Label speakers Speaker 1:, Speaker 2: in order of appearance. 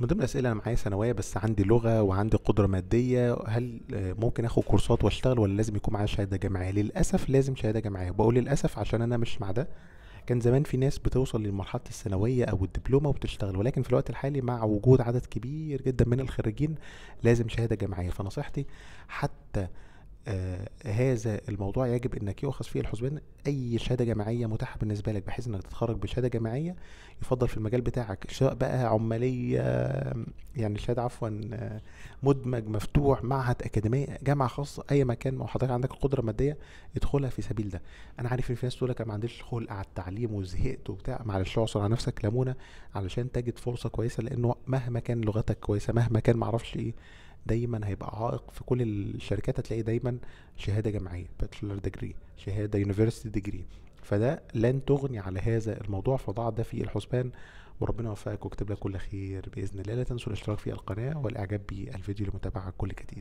Speaker 1: من ضمن الاسئله انا معايا ثانويه بس عندي لغه وعندي قدره ماديه هل ممكن اخد كورسات واشتغل ولا لازم يكون معايا شهاده جامعيه للاسف لازم شهاده جامعيه وبقول للاسف عشان انا مش مع ده كان زمان في ناس بتوصل لمرحله الثانويه او الدبلومه وبتشتغل ولكن في الوقت الحالي مع وجود عدد كبير جدا من الخريجين لازم شهاده جامعيه فنصيحتي حتى آه هذا الموضوع يجب انك يؤخذ فيه الحسبان اي شهاده جامعيه متاحه بالنسبه لك بحيث انك تتخرج بشهاده جامعيه يفضل في المجال بتاعك سواء بقى عماليه يعني شهاده عفوا مدمج مفتوح معهد اكاديميه جامعه خاصه اي مكان ما حضرتك عندك القدره الماديه ادخلها في سبيل ده انا عارف ان في ناس تقول لك انا ما عنديش خلق على التعليم وزهقت وبتاع معلش اعصر على نفسك لمونه علشان تجد فرصه كويسه لانه مهما كان لغتك كويسه مهما كان معرفش ايه دايما هيبقى عائق في كل الشركات هتلاقي دايما شهاده جامعيه باتشلر ديجري شهاده يونيفرسيتي ديجري فده لن تغني على هذا الموضوع فضع ده في الحسبان وربنا يوفقك ويكتب لك كل خير باذن الله لا تنسوا الاشتراك في القناه والاعجاب بالفيديو لمتابعه كل جديد